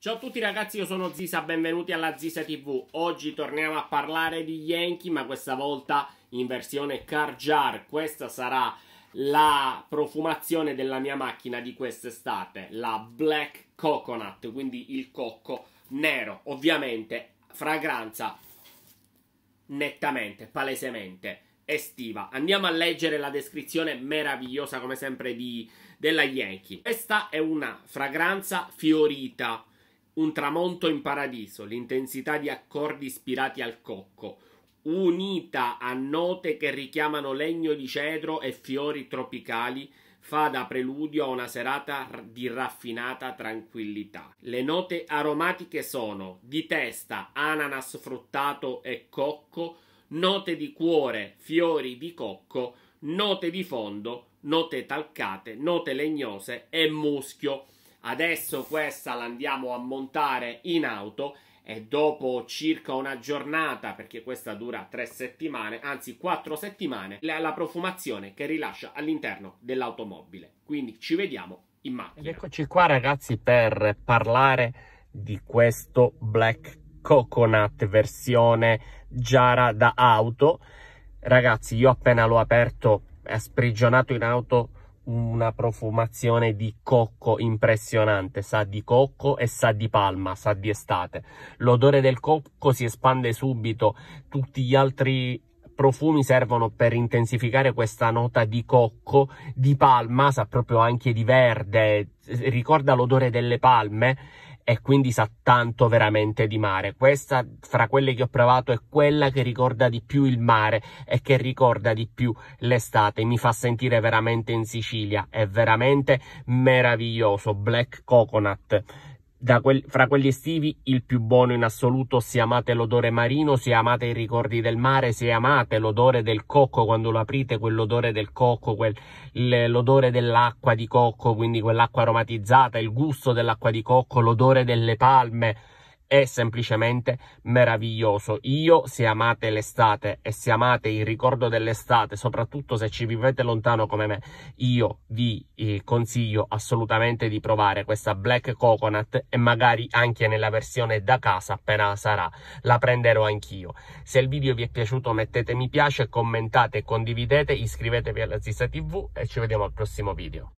Ciao a tutti ragazzi, io sono Zisa, benvenuti alla Zisa TV. Oggi torniamo a parlare di Yankee, ma questa volta in versione car jar. Questa sarà la profumazione della mia macchina di quest'estate, la Black Coconut, quindi il cocco nero. Ovviamente fragranza nettamente, palesemente estiva. Andiamo a leggere la descrizione meravigliosa come sempre di, della Yankee. Questa è una fragranza fiorita un tramonto in paradiso, l'intensità di accordi ispirati al cocco, unita a note che richiamano legno di cedro e fiori tropicali, fa da preludio a una serata di raffinata tranquillità. Le note aromatiche sono di testa, ananas fruttato e cocco, note di cuore, fiori di cocco, note di fondo, note talcate, note legnose e muschio. Adesso questa l'andiamo a montare in auto e dopo circa una giornata, perché questa dura tre settimane, anzi quattro settimane, la profumazione che rilascia all'interno dell'automobile. Quindi ci vediamo in macchina. Ed eccoci qua ragazzi per parlare di questo Black Coconut versione Giara da auto. Ragazzi io appena l'ho aperto è sprigionato in auto una profumazione di cocco impressionante, sa di cocco e sa di palma, sa di estate. L'odore del cocco si espande subito, tutti gli altri profumi servono per intensificare questa nota di cocco, di palma, sa proprio anche di verde, ricorda l'odore delle palme e quindi sa tanto veramente di mare. Questa, fra quelle che ho provato, è quella che ricorda di più il mare e che ricorda di più l'estate. Mi fa sentire veramente in Sicilia. È veramente meraviglioso. Black Coconut da Quel, fra quelli estivi il più buono in assoluto se amate l'odore marino, se amate i ricordi del mare, se amate l'odore del cocco quando lo aprite, quell'odore del cocco, quel, l'odore dell'acqua di cocco, quindi quell'acqua aromatizzata, il gusto dell'acqua di cocco, l'odore delle palme, è semplicemente meraviglioso. Io, se amate l'estate e se amate il ricordo dell'estate, soprattutto se ci vivete lontano come me, io vi eh, consiglio assolutamente di provare questa Black Coconut e magari anche nella versione da casa appena sarà. La prenderò anch'io. Se il video vi è piaciuto mettete mi piace, commentate, condividete, iscrivetevi alla Zissa TV e ci vediamo al prossimo video.